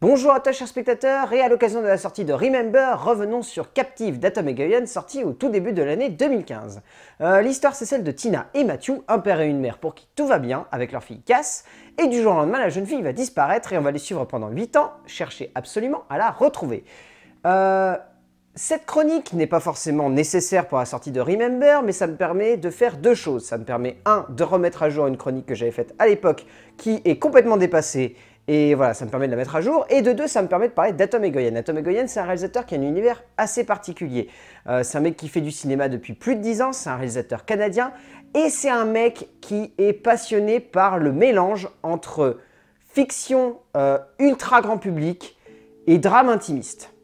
Bonjour à toi chers spectateurs, et à l'occasion de la sortie de Remember, revenons sur Captive d'Atom Egoyan, sorti au tout début de l'année 2015. Euh, l'histoire c'est celle de Tina et Matthew, un père et une mère pour qui tout va bien avec leur fille Cass, et du jour au lendemain la jeune fille va disparaître et on va les suivre pendant 8 ans, chercher absolument à la retrouver. Euh, cette chronique n'est pas forcément nécessaire pour la sortie de Remember, mais ça me permet de faire deux choses. Ça me permet, un, de remettre à jour une chronique que j'avais faite à l'époque, qui est complètement dépassée et voilà, ça me permet de la mettre à jour. Et de deux, ça me permet de parler d'Atom Egoyan. Atom Egoyan, c'est un réalisateur qui a un univers assez particulier. Euh, c'est un mec qui fait du cinéma depuis plus de 10 ans, c'est un réalisateur canadien, et c'est un mec qui est passionné par le mélange entre fiction euh, ultra grand public et drame intimiste.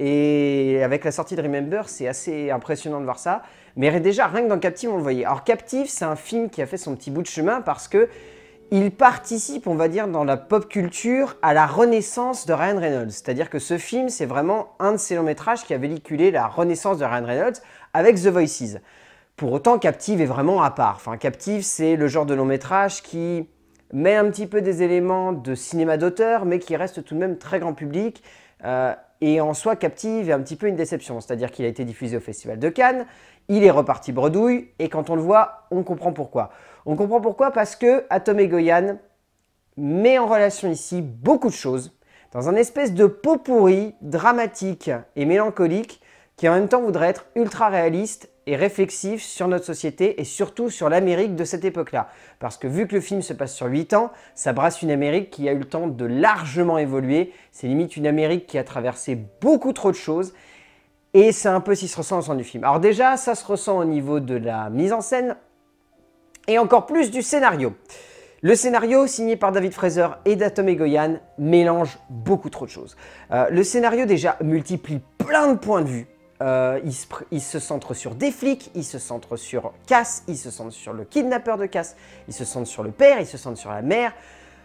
Et avec la sortie de Remember, c'est assez impressionnant de voir ça. Mais déjà, rien que dans Captive, on le voyait. Alors Captive, c'est un film qui a fait son petit bout de chemin parce que il participe, on va dire, dans la pop culture à la renaissance de Ryan Reynolds. C'est-à-dire que ce film, c'est vraiment un de ces longs métrages qui a véhiculé la renaissance de Ryan Reynolds avec The Voices. Pour autant, Captive est vraiment à part. Enfin, Captive, c'est le genre de long métrage qui met un petit peu des éléments de cinéma d'auteur, mais qui reste tout de même très grand public. Euh, et en soi, Captive est un petit peu une déception. C'est-à-dire qu'il a été diffusé au Festival de Cannes, il est reparti bredouille, et quand on le voit, on comprend pourquoi. On comprend pourquoi Parce que Atom et Goyan met en relation ici beaucoup de choses dans un espèce de pot pourri dramatique et mélancolique qui en même temps voudrait être ultra réaliste et réflexif sur notre société et surtout sur l'Amérique de cette époque-là. Parce que vu que le film se passe sur 8 ans, ça brasse une Amérique qui a eu le temps de largement évoluer. C'est limite une Amérique qui a traversé beaucoup trop de choses. Et c'est un peu ce qui se ressent au sein du film. Alors déjà, ça se ressent au niveau de la mise en scène et encore plus du scénario. Le scénario, signé par David Fraser et Datom Egoyan, mélange beaucoup trop de choses. Euh, le scénario déjà multiplie plein de points de vue. Euh, il, se, centre sur des flics, il se centre sur Cass, il se centre sur le kidnappeur de Cass, il se centre sur le père, il se centre sur la mère.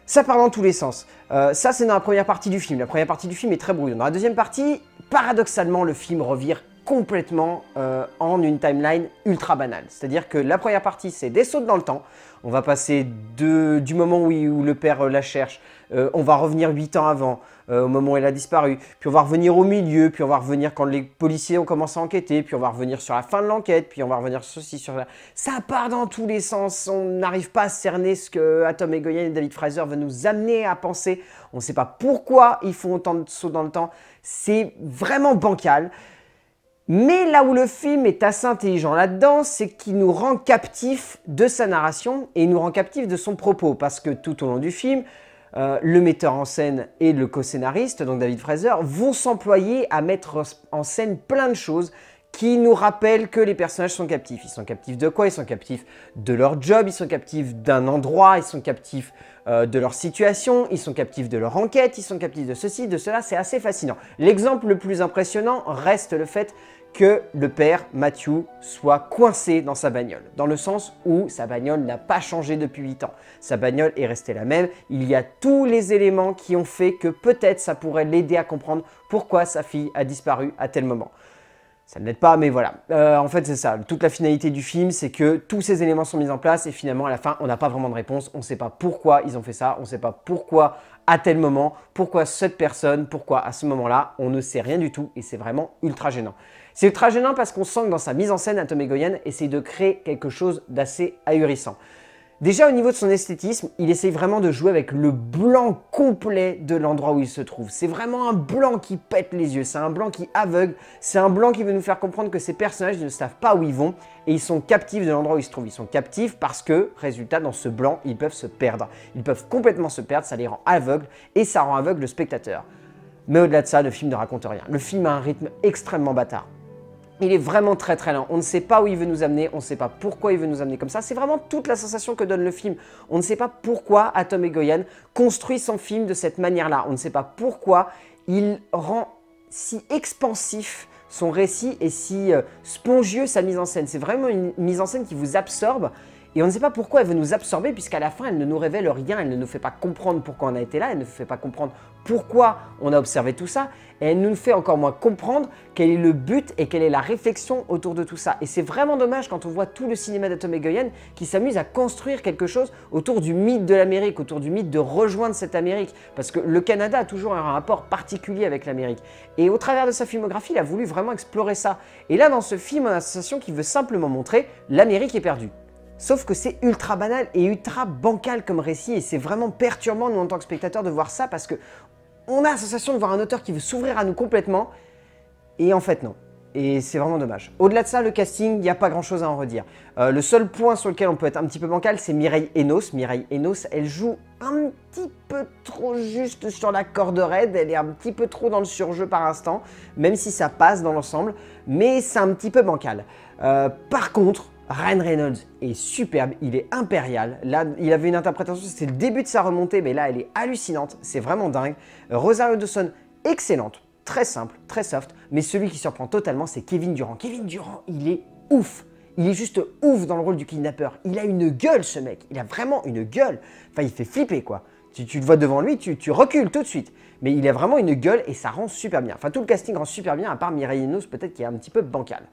Ça part dans tous les sens. Euh, ça, c'est dans la première partie du film. La première partie du film est très brouillon. Dans la deuxième partie, paradoxalement, le film revire complètement euh, en une timeline ultra banale. C'est-à-dire que la première partie, c'est des sauts dans le temps. On va passer de, du moment où, le père euh, la cherche, euh, on va revenir 8 ans avant, au moment où elle a disparu, puis on va revenir au milieu, puis on va revenir quand les policiers ont commencé à enquêter, puis on va revenir sur la fin de l'enquête, puis on va revenir sur ceci, sur cela. Ça part dans tous les sens, on n'arrive pas à cerner ce que Atom Egoyan et David Fraser veulent nous amener à penser. On ne sait pas pourquoi ils font autant de sauts dans le temps. C'est vraiment bancal. Mais là où le film est assez intelligent là-dedans, c'est qu'il nous rend captifs de sa narration et nous rend captifs de son propos, parce que tout au long du film, euh, le metteur en scène et le co-scénariste, donc David Fraser, vont s'employer à mettre en scène plein de choses qui nous rappellent que les personnages sont captifs. Ils sont captifs de quoi Ils sont captifs de leur job, ils sont captifs d'un endroit, ils sont captifs euh, de leur situation, ils sont captifs de leur enquête, ils sont captifs de ceci, de cela, c'est assez fascinant. L'exemple le plus impressionnant reste le fait que le père Matthew soit coincé dans sa bagnole, dans le sens où sa bagnole n'a pas changé depuis 8 ans. Sa bagnole est restée la même, il y a tous les éléments qui ont fait que peut-être ça pourrait l'aider à comprendre pourquoi sa fille a disparu à tel moment. Ça ne l'aide pas, mais voilà. Euh, en fait, c'est ça. Toute la finalité du film, c'est que tous ces éléments sont mis en place et finalement, à la fin, on n'a pas vraiment de réponse. On ne sait pas pourquoi ils ont fait ça. On ne sait pas pourquoi à tel moment, pourquoi cette personne, pourquoi à ce moment-là, on ne sait rien du tout et c'est vraiment ultra gênant. C'est ultra gênant parce qu'on sent que dans sa mise en scène, Atom Goyen essaie de créer quelque chose d'assez ahurissant. Déjà au niveau de son esthétisme, il essaye vraiment de jouer avec le blanc complet de l'endroit où il se trouve. C'est vraiment un blanc qui pète les yeux, c'est un blanc qui aveugle, c'est un blanc qui veut nous faire comprendre que ces personnages ne savent pas où ils vont et ils sont captifs de l'endroit où ils se trouvent. Ils sont captifs parce que, résultat, dans ce blanc, ils peuvent se perdre. Ils peuvent complètement se perdre, ça les rend aveugles et ça rend aveugle le spectateur. Mais au-delà de ça, le film ne raconte rien. Le film a un rythme extrêmement bâtard. Il est vraiment très très lent. On ne sait pas où il veut nous amener, on ne sait pas pourquoi il veut nous amener comme ça. C'est vraiment toute la sensation que donne le film. On ne sait pas pourquoi Atom Egoyan construit son film de cette manière-là. On ne sait pas pourquoi il rend si expansif son récit et si euh, spongieux sa mise en scène. C'est vraiment une mise en scène qui vous absorbe et on ne sait pas pourquoi elle veut nous absorber, puisqu'à la fin, elle ne nous révèle rien, elle ne nous fait pas comprendre pourquoi on a été là, elle ne nous fait pas comprendre pourquoi on a observé tout ça, et elle nous fait encore moins comprendre quel est le but et quelle est la réflexion autour de tout ça. Et c'est vraiment dommage quand on voit tout le cinéma d'Atom Goyen qui s'amuse à construire quelque chose autour du mythe de l'Amérique, autour du mythe de rejoindre cette Amérique, parce que le Canada a toujours un rapport particulier avec l'Amérique. Et au travers de sa filmographie, il a voulu vraiment explorer ça. Et là, dans ce film, on a l'impression qu'il veut simplement montrer l'Amérique est perdue. Sauf que c'est ultra banal et ultra bancal comme récit et c'est vraiment perturbant nous en tant que spectateurs de voir ça parce que on a la sensation de voir un auteur qui veut s'ouvrir à nous complètement et en fait non. Et c'est vraiment dommage. Au-delà de ça, le casting, il n'y a pas grand-chose à en redire. Euh, le seul point sur lequel on peut être un petit peu bancal, c'est Mireille Enos. Mireille Enos, elle joue un petit peu trop juste sur la corde raide. Elle est un petit peu trop dans le surjeu par instant, même si ça passe dans l'ensemble. Mais c'est un petit peu bancal. Euh, par contre, Ryan Reynolds est superbe, il est impérial. Là, il avait une interprétation, c'était le début de sa remontée, mais là, elle est hallucinante, c'est vraiment dingue. Rosario Dawson, excellente, très simple, très soft, mais celui qui surprend totalement, c'est Kevin Durant. Kevin Durant, il est ouf. Il est juste ouf dans le rôle du kidnappeur. Il a une gueule, ce mec. Il a vraiment une gueule. Enfin, il fait flipper, quoi. Tu, le vois devant lui, tu, recules tout de suite. Mais il a vraiment une gueule et ça rend super bien. Enfin, tout le casting rend super bien, à part Mireille peut-être qui est un petit peu bancal.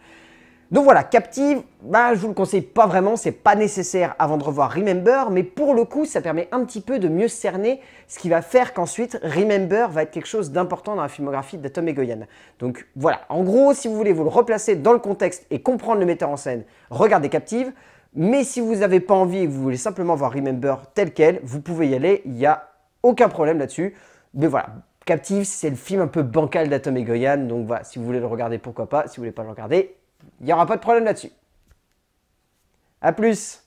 Donc voilà, Captive, bah, je vous le conseille pas vraiment, c'est pas nécessaire avant de revoir Remember, mais pour le coup, ça permet un petit peu de mieux cerner ce qui va faire qu'ensuite Remember va être quelque chose d'important dans la filmographie d'Atom Egoyan. Donc voilà, en gros, si vous voulez vous le replacer dans le contexte et comprendre le metteur en scène, regardez Captive. Mais si vous n'avez pas envie et que vous voulez simplement voir Remember tel quel, vous pouvez y aller, il n'y a aucun problème là-dessus. Mais voilà, Captive, c'est le film un peu bancal d'Atom Egoyan, donc voilà, si vous voulez le regarder, pourquoi pas, si vous voulez pas le regarder, il n'y aura pas de problème là-dessus. A plus